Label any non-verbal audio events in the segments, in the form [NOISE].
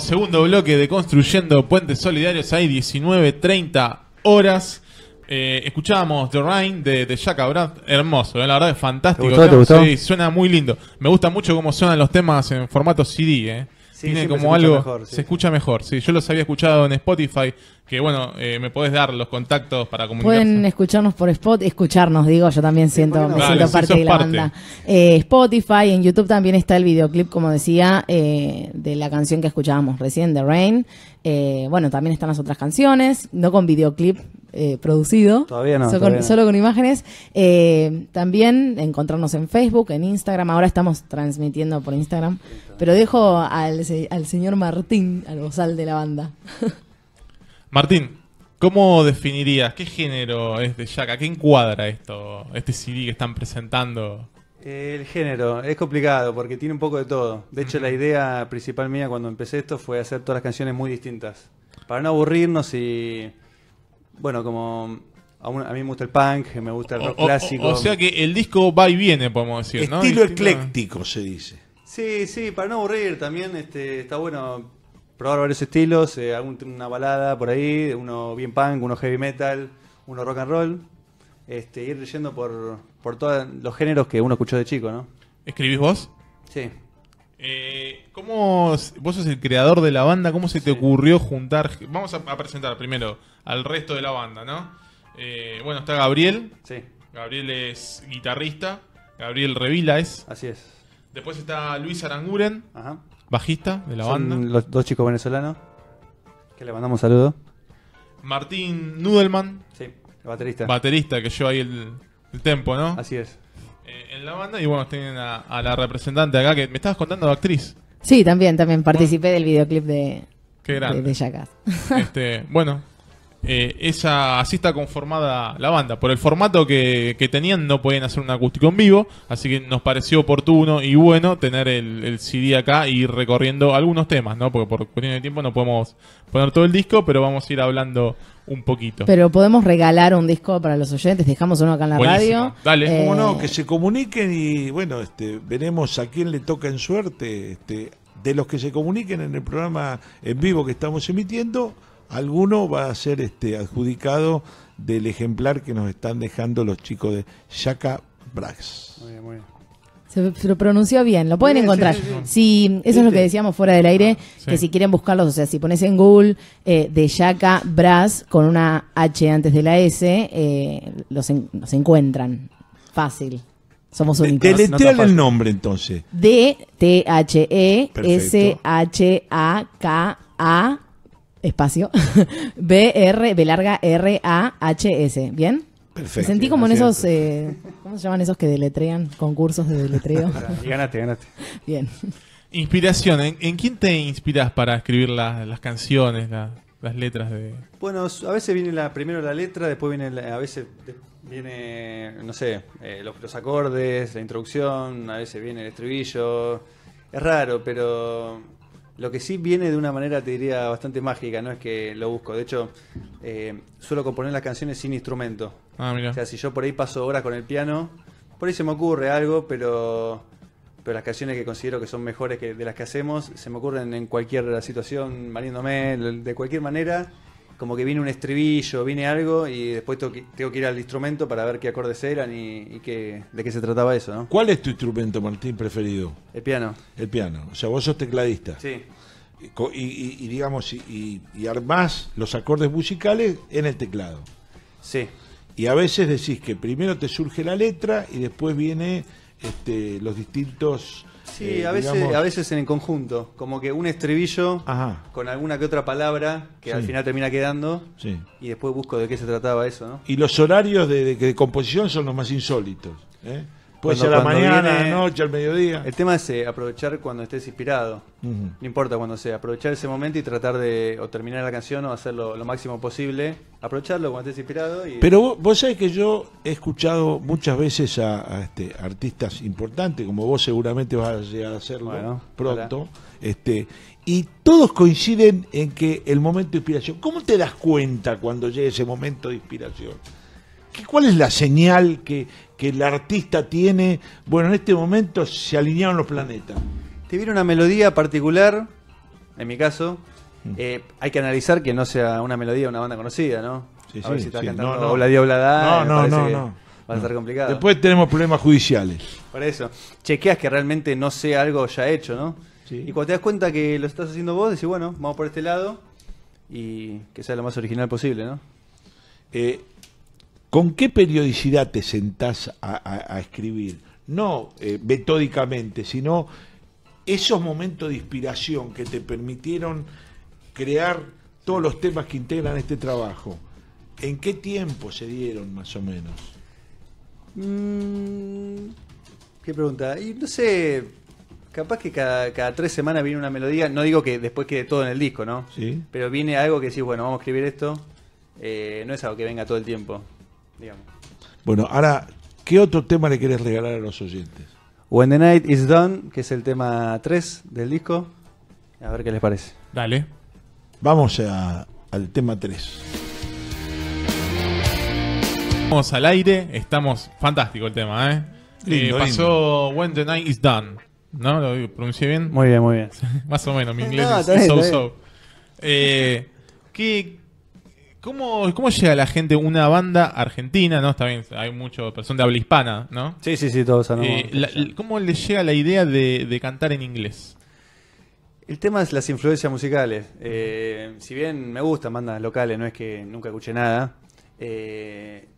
Segundo bloque de Construyendo Puentes Solidarios, hay 19.30 horas. Eh, escuchábamos The Rain de, Jack Abrams, hermoso, eh, la verdad es fantástico. ¿te gustó? Sí, suena muy lindo. Me gusta mucho cómo suenan los temas en formato CD. Eh tiene como algo, se escucha mejor. Sí, yo los había escuchado en Spotify, que bueno, eh, me podés dar los contactos para comunicarse. Pueden escucharnos por Spotify, escucharnos, digo, yo también siento, me siento parte de la banda. Eh, Spotify, en YouTube también está el videoclip, como decía, eh, de la canción que escuchábamos recién, The Rain. bueno, también están las otras canciones, no con videoclip, eh, producido. Todavía Solo con imágenes. Eh, también encontrarnos en Facebook, en Instagram. Ahora estamos transmitiendo por Instagram. Pero dejo al, señor Martín, al bozal de la banda. [LAUGHS] Martín, ¿cómo definirías qué género es de Jack? qué encuadra esto, este CD que están presentando? El género es complicado porque tiene un poco de todo. De hecho, la idea principal mía cuando empecé esto fue hacer todas las canciones muy distintas. Para no aburrirnos y bueno, como a, mí me gusta el punk, me gusta el rock clásico. O, sea que el disco va y viene, podemos decir, ¿no? Estilo ecléctico, se dice. Sí, sí, para no aburrir también este, está bueno probar varios estilos, eh, una balada por ahí, uno bien punk, uno heavy metal, uno rock and roll. Este, ir leyendo por, por todos los géneros que uno escuchó de chico, ¿no? ¿Escribís vos? Sí. Eh, ¿Cómo vos sos el creador de la banda? ¿Cómo se te ocurrió juntar? Vamos a, presentar primero al resto de la banda, ¿no? Eh, bueno, está Gabriel. Sí. Gabriel es guitarrista. Gabriel Revila es. Así es. Después está Luis Aranguren, bajista de la Son banda. Los dos chicos venezolanos. Que le mandamos saludos. Martín Nudelman. Sí, baterista. Baterista que lleva ahí el, el tempo, ¿no? Así es en la banda y bueno, tienen a, la representante acá que me estabas contando actriz. Sí, también, también participé del videoclip de, Qué de, de Este, bueno, eh, esa, así está conformada la banda. Por el formato que, tenían no pueden hacer un acústico en vivo, así que nos pareció oportuno y bueno tener el, CD acá y ir recorriendo algunos temas, ¿no? Porque por cuestión de tiempo no podemos poner todo el disco, pero vamos a ir hablando un poquito. Pero podemos regalar un disco para los oyentes, dejamos uno acá en la radio. Dale. Eh, que se comuniquen y bueno, este, veremos a quién le toca en suerte. Este, de los que se comuniquen en el programa en vivo que estamos emitiendo, Alguno va a ser este, adjudicado del ejemplar que nos están dejando los chicos de Shaka Brax. Se, lo pronunció bien, lo pueden encontrar. si, eso es lo que decíamos fuera del aire, ah, que si quieren buscarlos, o sea, si pones en Google eh, de Yaka Brass con una H antes de la S, eh, los, encuentran. Fácil. Somos únicos. le el nombre entonces. D-T-H-E-S-H-A-K-A espacio, [LAUGHS] B-R, B larga R-A-H-S, ¿bien? Perfecto. Sentí como en esos, eh, ¿cómo se llaman esos que deletrean? Concursos de deletreo. [LAUGHS] gánate, gánate. [LAUGHS] Bien. Inspiración, ¿en, quién te inspiras para escribir las canciones, las letras de...? Bueno, a veces viene la, primero la letra, después viene, a veces viene, no sé, eh, los, los acordes, la introducción, a veces viene el estribillo. Es raro, pero lo que sí viene de una manera, te diría, bastante mágica, no es que lo busco. De hecho, eh, suelo componer las canciones sin instrumento. Ah, o sea, si yo por ahí paso horas con el piano, por ahí se me ocurre algo, pero, pero las canciones que considero que son mejores que de las que hacemos, se me ocurren en cualquier situación, mariéndome, de cualquier manera como que viene un estribillo, viene algo y después tengo que ir al instrumento para ver qué acordes eran y, qué, de qué se trataba eso, ¿no? ¿Cuál es tu instrumento, Martín, preferido? El piano. El piano. O sea, vos sos tecladista. Sí. Y, digamos, y, armás los acordes musicales en el teclado. Sí. Y a veces decís que primero te surge la letra y después viene este, los distintos Sí, eh, a, veces, a veces en el conjunto, como que un estribillo con alguna que otra palabra que al final termina quedando y después busco de qué se trataba eso. ¿no? Y los horarios de, composición son los más insólitos. ¿eh? Puede ser la mañana, la ¿eh? noche, al mediodía. El tema es eh, aprovechar cuando estés inspirado. No importa cuando sea. Aprovechar ese momento y tratar de terminar la canción o hacerlo lo máximo posible. Aprovecharlo cuando estés inspirado. Pero vos, vos sabés que yo he escuchado muchas veces a, este, artistas importantes, como vos seguramente vas a llegar a hacerlo pronto. Este, y todos coinciden en que el momento de inspiración. ¿Cómo te das cuenta cuando llega ese momento de inspiración? ¿Cuál es la señal que, que el artista tiene. Bueno, en este momento se alinearon los planetas. Te viene una melodía particular, en mi caso. Mm. Eh, hay que analizar que no sea una melodía de una banda conocida, ¿no? Sí, a ver si estás cantando no, no. no, no, Va a ser complicado. Después tenemos problemas judiciales. Por eso. Chequeas que realmente no sea algo ya hecho, ¿no? Y cuando te das cuenta que lo estás haciendo vos, decís, bueno, vamos por este lado y que sea lo más original posible, ¿no? Eh, ¿Con qué periodicidad te sentás a, escribir? No eh, metódicamente, sino esos momentos de inspiración que te permitieron crear todos los temas que integran este trabajo. ¿En qué tiempo se dieron más o menos? Mm, qué pregunta. Y no sé, capaz que cada, tres semanas viene una melodía, no digo que después quede todo en el disco, ¿no? Sí. Pero viene algo que decís, bueno, vamos a escribir esto. Eh, no es algo que venga todo el tiempo. Bueno, ahora, ¿qué otro tema le querés regalar a los oyentes? When the Night is Done, que es el tema 3 del disco. A ver qué les parece. Dale. Vamos a, al tema 3. Vamos al aire, estamos. Fantástico el tema, ¿eh? eh pasó When the Night is Done. ¿No? ¿Lo pronuncié bien? Muy bien, muy bien. [LAUGHS] Más o menos, mi [LAUGHS] inglés es, so-so. Eh, ¿qué, ¿Cómo, ¿Cómo llega la gente una banda argentina? ¿no? Está bien, hay mucho persona de habla hispana, ¿no? Sí, sí, sí, todos ¿Cómo le llega la idea de, cantar en inglés? El tema es las influencias musicales. Eh, si bien me gustan bandas locales, no es que nunca escuché nada, eh,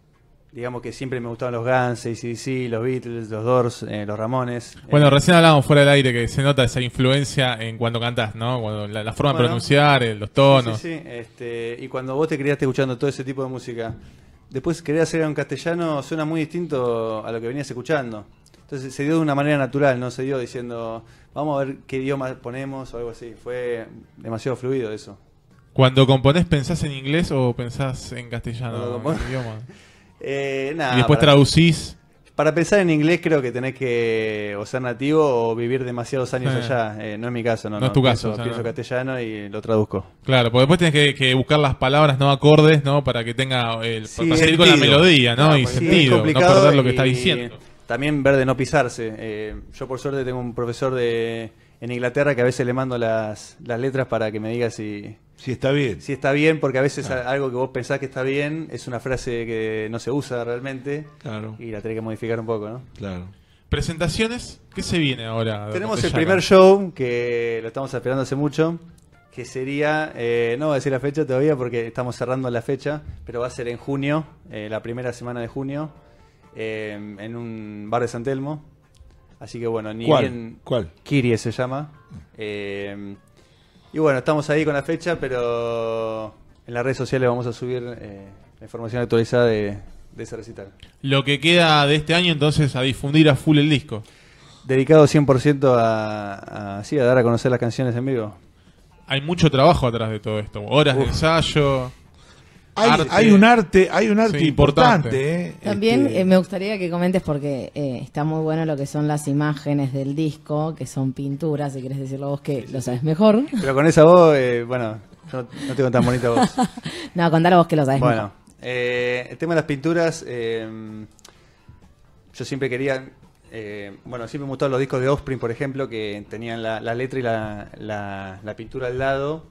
digamos que siempre me gustaban los Guns, ACDC, los Beatles, los Doors, eh, los Ramones. Eh. Bueno, recién hablábamos fuera del aire que se nota esa influencia en cuando cantás, ¿no? Cuando la, forma de pronunciar, los tonos. Sí, sí, este, y cuando vos te criaste escuchando todo ese tipo de música, después querer hacer un castellano suena muy distinto a lo que venías escuchando. Entonces se dio de una manera natural, no se dio diciendo, vamos a ver qué idioma ponemos o algo así. Fue demasiado fluido eso. Cuando componés, ¿pensás en inglés o pensás en castellano? idioma? [LAUGHS] Eh, nada, y después traducís. Para pensar en inglés creo que tenés que o ser nativo o vivir demasiados años allá. Eh, no es mi caso, no. No, es tu caso. castellano y lo traduzco. Claro, porque después tenés que, buscar las palabras no acordes, ¿no? Para que tenga el, para seguir con la melodía, ¿no? y sentido, no perder lo que está diciendo. También ver de no pisarse. Eh, yo por suerte tengo un profesor de en Inglaterra que a veces le mando las, las letras para que me diga si, si está bien. Si está bien, porque a veces algo que vos pensás que está bien es una frase que no se usa realmente. Claro. Y la tenés que modificar un poco, ¿no? Claro. ¿Presentaciones? ¿Qué se viene ahora? Tenemos el primer show que lo estamos esperando hace mucho. Que sería, eh, no voy a decir la fecha todavía porque estamos cerrando la fecha, pero va a ser en junio, eh, la primera semana de junio, eh, en un bar de San Telmo. Así que bueno, ni bien. Kirie se llama. Eh, y bueno, estamos ahí con la fecha, pero en las redes sociales vamos a subir eh, la información actualizada de, de ese recital. Lo que queda de este año, entonces, a difundir a full el disco. Dedicado 100% a, a, a dar a conocer las canciones en vivo. Hay mucho trabajo atrás de todo esto, horas de ensayo. Hay, un arte, hay un arte importante. ¿eh? También este, eh, me gustaría que comentes porque eh, está muy bueno lo que son las imágenes del disco, que son pinturas, si quieres decirlo vos que lo sabes mejor. Pero con esa voz, bueno, no, tengo tan bonita voz. [LAUGHS] no, contalo vos que lo sabes bueno, el tema de las pinturas, yo siempre quería, bueno, siempre me gustaron los discos de Osprey, por ejemplo, que tenían la, letra y la, pintura al lado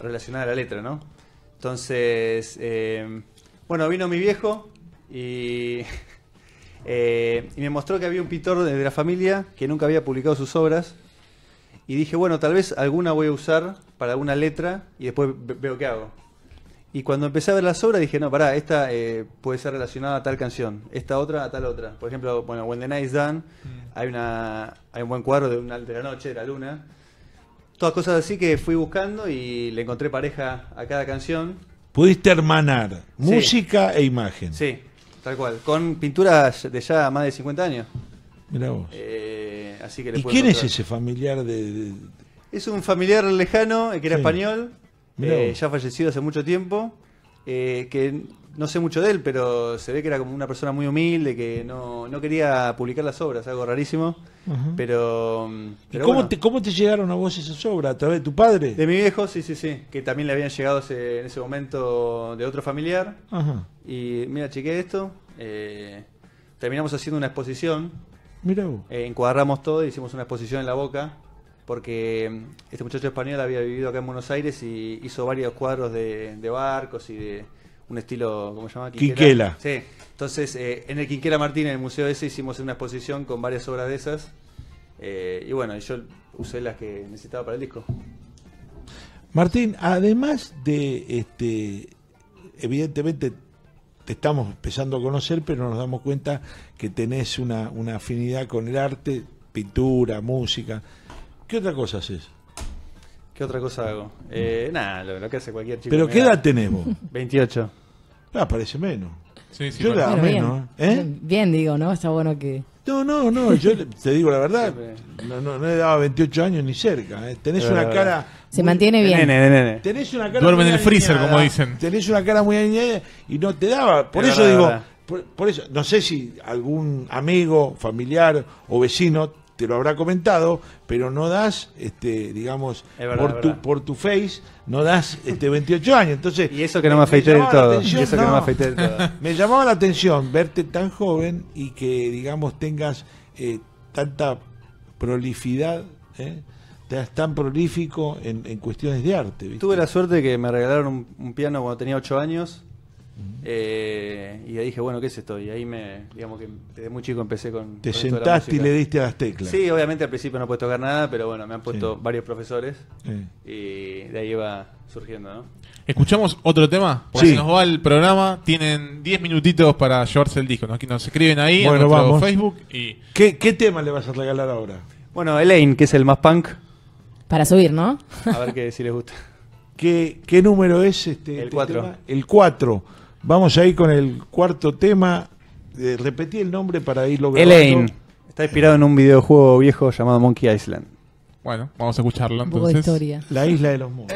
relacionada a la letra, ¿no? Entonces, em, bueno, vino mi viejo [LAUGHS] eh, y, me mostró que había un pintor de la familia que nunca había publicado sus obras. Y dije, bueno, tal vez alguna voy a usar para alguna letra y después veo qué hago. Y cuando empecé a ver las obras dije, no, pará, esta eh, puede ser relacionada a tal canción, esta otra a tal otra. Por ejemplo, bueno, When the Night's Done, mm. hay, un buen cuadro de, una, de la noche, de la luna, Todas cosas así que fui buscando y le encontré pareja a cada canción. Pudiste hermanar música e imagen. Sí, tal cual. Con pinturas de ya más de 50 años. Mira vos. Eh, ¿Y quién es ese familiar de, Es un familiar lejano que era español, eh, ya fallecido hace mucho tiempo. Eh, que no sé mucho de él, pero se ve que era como una persona muy humilde, que no, no quería publicar las obras, algo rarísimo. Pero. ¿Cómo, te, ¿Cómo te llegaron a vos esas obras? ¿A través de tu padre? De mi viejo, sí, sí, sí. Que también le habían llegado en ese momento de otro familiar. Y mira, chequé esto. Eh, terminamos haciendo una exposición. Mira eh, encuadramos todo, y hicimos una exposición en la boca porque mm, este muchacho español había vivido acá en Buenos Aires y hizo varios cuadros de, barcos y de un estilo, ¿cómo se llama? Quinquela. Sí. Entonces, eh, en el Quinquela Martín, en el museo ese, hicimos una exposición con varias obras de esas. Eh, y bueno, yo usé las que necesitaba para el disco. Martín, además de este, evidentemente te estamos empezando a conocer, pero nos damos cuenta que tenés una afinidad con el arte, pintura, música. ¿Qué otra cosa haces? ¿Qué otra cosa hago? Eh, mm. nada, lo, que hace cualquier chico. ¿Pero qué edad tenemos? 28. [LAUGHS] Ah, parece menos. Sí, sí, yo la menos. ¿eh? ¿Eh? Bien. ¿Eh? bien, digo, ¿no? Está bueno que. No, no, no, yo te digo la verdad, no, no, no 28 años ni cerca. ¿eh? Tenés una cara. Se mantiene bien. Nene, Tenés una cara. Duerme en el freezer, como dicen. Tenés una cara muy añadida y no te daba. Por eso digo, por, eso, no sé si algún amigo, familiar o vecino te lo habrá comentado, pero no das, este, digamos, por, tu, por tu face, no das este 28 años. Entonces, y eso que no me, afeité del todo. [LAUGHS] me llamaba la atención verte tan joven y que, digamos, tengas eh, tanta prolificidad, ¿eh? tan prolífico en, cuestiones de arte. Tuve la suerte de que me regalaron un, un piano cuando tenía 8 años eh, y ahí dije, bueno, ¿qué es esto? Y ahí me, digamos que desde muy chico empecé con. Te sentaste y le diste a las teclas. Sí, obviamente al principio no puedo tocar nada, pero bueno, me han puesto varios profesores y de ahí va surgiendo, ¿no? ¿Escuchamos otro tema? Porque nos va el programa, tienen 10 minutitos para llevarse el disco. Nos, nos escriben ahí en nuestro Facebook y. ¿Qué, tema le vas a regalar ahora? Bueno, Elaine, que es el más punk. Para subir, ¿no? a ver qué si les gusta. ¿Qué, número es este? El 4. Este el 4. Vamos a ir con el cuarto tema. Eh, repetí el nombre para irlo grabando. Elaine. Está inspirado en un videojuego viejo llamado Monkey Island. Bueno, vamos a escucharlo entonces. La isla de los Monos.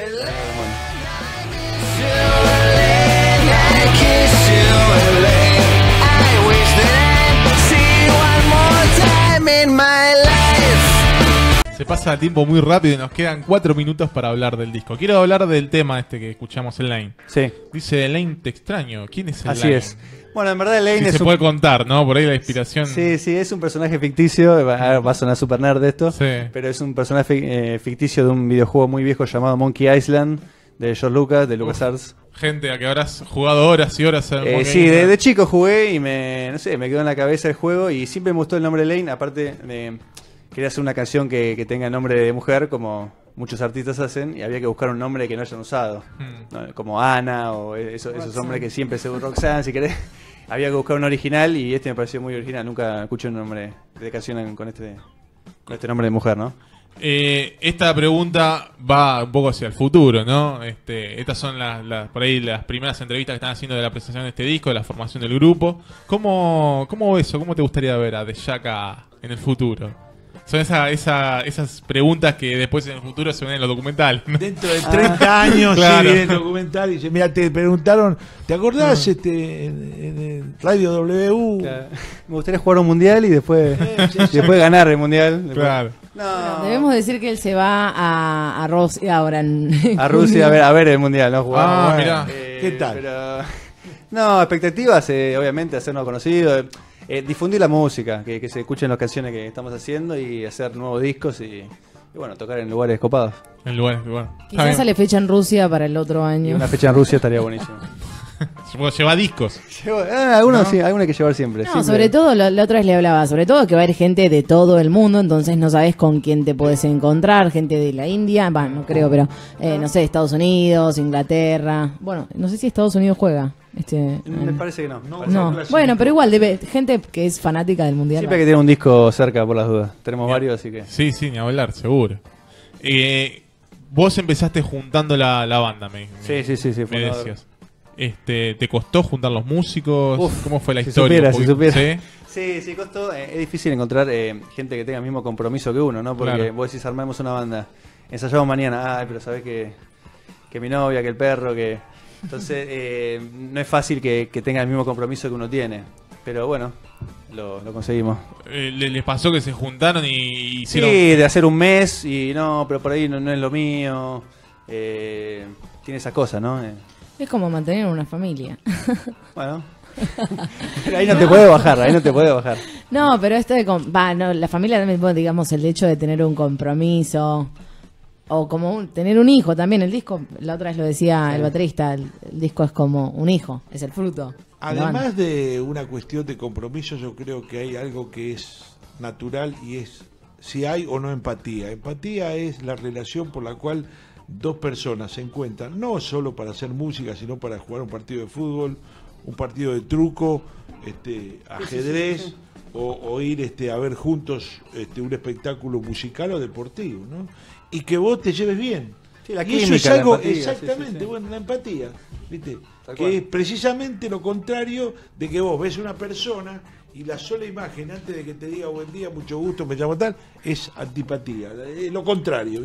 Se pasa el tiempo muy rápido y nos quedan cuatro minutos para hablar del disco. Quiero hablar del tema este que escuchamos en Lane. Sí. Dice Lane, te extraño. ¿Quién es el Así es. Bueno, en verdad Lane es. Se puede contar, ¿no? Por ahí la inspiración. Sí, sí, es un personaje ficticio. Va, ah, a sonar super nerd esto. Sí. Pero es un personaje eh, ficticio de un videojuego muy viejo llamado Monkey Island de George Lucas, de LucasArts. Gente, a que habrás jugado horas y horas. Eh, sí, desde de chico jugué y me, no sé, me quedó en la cabeza el juego y siempre me gustó el nombre Lane. Aparte, de quería hacer una canción que, tenga nombre de mujer, como muchos artistas hacen, y había que buscar un nombre que no hayan usado, hmm. como Ana o e-, esos hombres que siempre se Roxanne, si querés. [LAUGHS] había que buscar un original y este me pareció muy original. Nunca escuché un nombre de canción este, con este, nombre de mujer, ¿no? Eh, esta pregunta va un poco hacia el futuro, ¿no? Este, estas son las, por ahí las primeras entrevistas que están haciendo de la presentación de este disco, de la formación del grupo. ¿Cómo, cómo eso? ¿Cómo te gustaría ver a De Shaka en el futuro? Son esa, esas preguntas que después en el futuro se ven en los documentales. Dentro de 30 [LAUGHS] años viene el documental y dice, mira, te preguntaron, ¿te acordás mm. este, en, Radio W? Me gustaría jugar un mundial y después, [LAUGHS] ganar el mundial. Debemos decir que él se va a, Rusia ahora. a Rusia a ver, a ver el mundial, ¿no? Ah, ¿Qué tal? Eh, no, expectativas, eh, obviamente, hacernos conocidos. Eh, difundir la música, que, que, se escuchen las canciones que estamos haciendo y hacer nuevos discos y, bueno, tocar en lugares copados. En lugares, Quizás sale fecha en Rusia para el otro año. una fecha en Rusia estaría buenísimo. [LAUGHS] Lleva discos. Eh, algunos sí, algunos hay que llevar siempre. No, sobre todo, la, otra vez le hablaba, sobre todo que va a haber gente de todo el mundo, entonces no sabes con quién te puedes encontrar, gente de la India, bueno, no creo, pero eh, no sé, Estados Unidos, Inglaterra, bueno, no sé si Estados Unidos juega. Este, mm, me um, parece que no. Bueno, pero igual, debe, gente que es fanática del mundial. Siempre que tiene un disco cerca, por las dudas. Tenemos varios, así que. Sí, sí, ni hablar, seguro. Eh, vos empezaste juntando la, banda, me, sí, sí, sí, sí, Este, ¿Te costó juntar los músicos? ¿Cómo fue la si historia? ¿Sí? sí, costó. Eh, es difícil encontrar eh, gente que tenga el mismo compromiso que uno, ¿no? Porque vos decís, armamos una banda, ensayamos mañana, ay, pero sabés que, que mi novia, que el perro, que entonces, eh, no es fácil que, tenga el mismo compromiso que uno tiene. Pero bueno, lo, conseguimos. Eh, ¿Les pasó que se juntaron y hicieron.? Sí, de hacer un mes y no, pero por ahí no, es lo mío. Eh, tiene esa cosa, ¿no? Es como mantener una familia. [LAUGHS] Bueno. ahí no, te puede bajar, ahí no te puede bajar. No, pero esto de. Va, no, la familia también, digamos, el hecho de tener un compromiso o como tener un hijo también. El disco, la otra vez lo decía el baterista, el, disco es como un hijo, es el fruto. Además de una cuestión de compromiso, yo creo que hay algo que es natural y es si hay o no empatía. Empatía es la relación por la cual dos personas se encuentran, no solo para hacer música, sino para jugar un partido de fútbol, un partido de truco, este, ajedrez. O, o, ir este, a ver juntos este, un espectáculo musical o deportivo. ¿no? y que vos te lleves bien. eso es algo, exactamente, bueno, la empatía, ¿viste? que es precisamente lo contrario de que vos ves una persona y la sola imagen antes de que te diga buen día, mucho gusto, me llamo tal, es antipatía. Es lo contrario.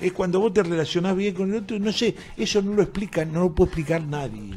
Es cuando vos te relacionás bien con el otro, no sé, eso no lo explica, no lo puede explicar nadie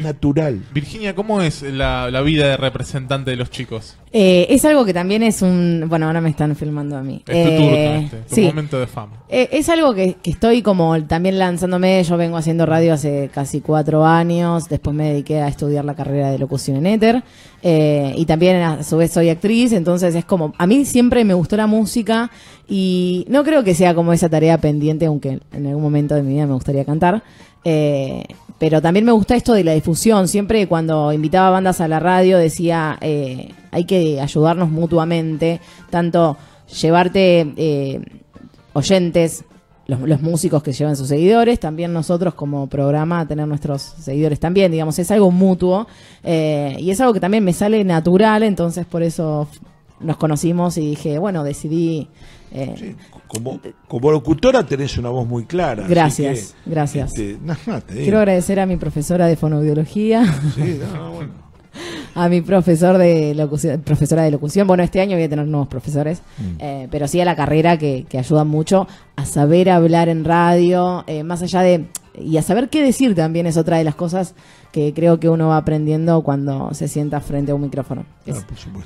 natural. Virginia, ¿cómo es la, vida de representante de los chicos? Eh, es algo que también es un... Bueno, ahora me están filmando a mí. Es turno eh, este, momento de fama. Eh, es algo que, estoy como también lanzándome. Yo vengo haciendo radio hace casi cuatro años. Después me dediqué a estudiar la carrera de locución en éter. y también a su vez soy actriz. Entonces es como... A mí siempre me gustó la música. Y no creo que sea como esa tarea pendiente, aunque en algún momento de mi vida me gustaría cantar. Eh, pero también me gusta esto de la difusión. Siempre cuando invitaba bandas a la radio decía, eh, hay que ayudarnos mutuamente, tanto llevarte eh, oyentes, los, músicos que llevan sus seguidores, también nosotros como programa tener nuestros seguidores también, digamos, es algo mutuo y es algo que también me sale natural, entonces por eso nos conocimos y dije, bueno, decidí eh, como, como, locutora tenés una voz muy clara. Gracias, gracias. Este, Quiero agradecer a mi profesora de fonoaudiología. [LAUGHS] A mi profesor de locución, profesora de locución. Bueno, este año voy a tener nuevos profesores, mm. eh, pero sí a la carrera que, ayuda mucho a saber hablar en radio, eh, más allá de. Y a saber qué decir también es otra de las cosas que creo que uno va aprendiendo cuando se sienta frente a un micrófono.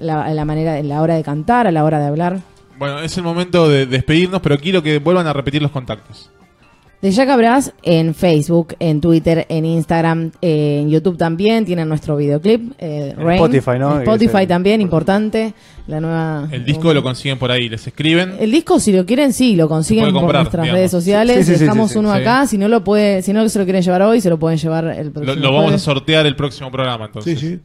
Ah, la manera, la hora de cantar, a la hora de hablar. Bueno, es el momento de despedirnos, pero quiero que vuelvan a repetir los contactos. De Jack Abras en Facebook, en Twitter, en Instagram, en YouTube también. Tienen nuestro videoclip. Eh, Spotify, ¿no? Spotify también, importante. El disco lo consiguen por ahí, les escriben. El disco si lo quieren sí, lo consiguen por nuestras redes sociales, dejamos uno acá, si no lo puede, si no se lo quieren llevar hoy, se lo pueden llevar el próximo. Lo, lo vamos a sortear el próximo programa entonces. Sí,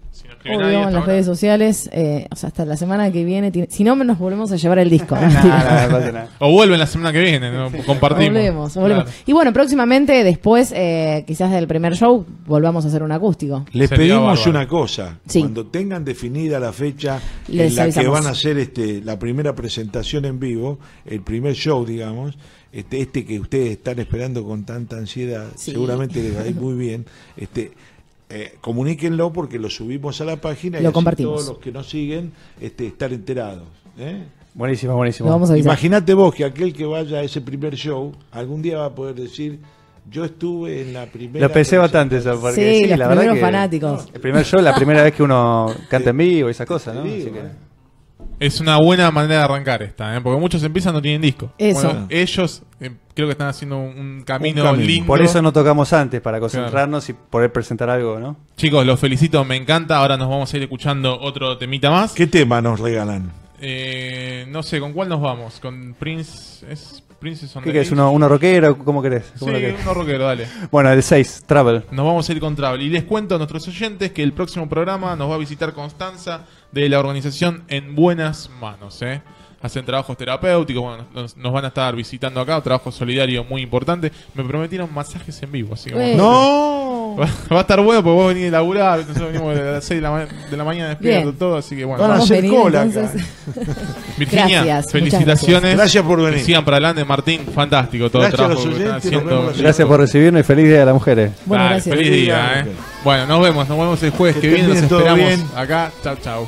en las redes sociales, eh, hasta la semana que viene, si no nos volvemos a llevar el disco. [LAUGHS] o vuelven la semana que viene, compartimos. Volvemos, Y bueno, próximamente después eh, quizás del primer show volvamos a hacer un acústico. Les pedimos una cosa, cuando tengan definida la fecha Les en la van a hacer este, la primera presentación en vivo, el primer show, digamos, este, este que ustedes están esperando con tanta ansiedad, seguramente les va a ir muy bien. Este, eh, comuníquenlo porque lo subimos a la página y todos los que nos siguen este, estar enterados. ¿eh? Buenísimo, buenísimo. Imagínate vos que aquel que vaya a ese primer show algún día va a poder decir yo estuve en la primera. Lo pensé bastante eso, porque sí, los la fanáticos. El primer show, la primera vez que uno canta en vivo y esa cosa, ¿no? Es una buena manera de arrancar esta, ¿eh? porque muchos empiezan no tienen disco. Eso. ellos eh, creo que están haciendo un camino, lindo. Por eso no tocamos antes, para concentrarnos y poder presentar algo, ¿no? Chicos, los felicito, me encanta. Ahora nos vamos a ir escuchando otro temita más. ¿Qué tema nos regalan? Eh, no sé, ¿con cuál nos vamos? ¿Con Prince? ¿Es Prince on ¿Qué querés? ¿Uno, rockero? ¿Cómo querés? sí, uno rockero, dale. bueno, el 6, Travel. Nos vamos a ir con Travel. Y les cuento a nuestros oyentes que el próximo programa nos va a visitar Constanza de la organización en buenas manos. ¿eh? Hacen trabajos terapéuticos, nos, van a estar visitando acá, trabajo solidario muy importante. Me prometieron masajes en vivo, así que... Bueno. ¡No! Va, a estar bueno porque vos venís a laburar, nosotros venimos de las 6 de la, de la mañana despidiendo todo, así que bueno. [LAUGHS] Virginia, gracias, felicitaciones. Gracias. por venir. Que sigan para adelante, Martín, fantástico todo el trabajo Gracias por recibirnos y feliz Día de las Mujeres. Bueno, Feliz día, eh. Bueno, nos vemos, nos vemos el jueves que, viene, nos esperamos bien. acá. Chau, chau.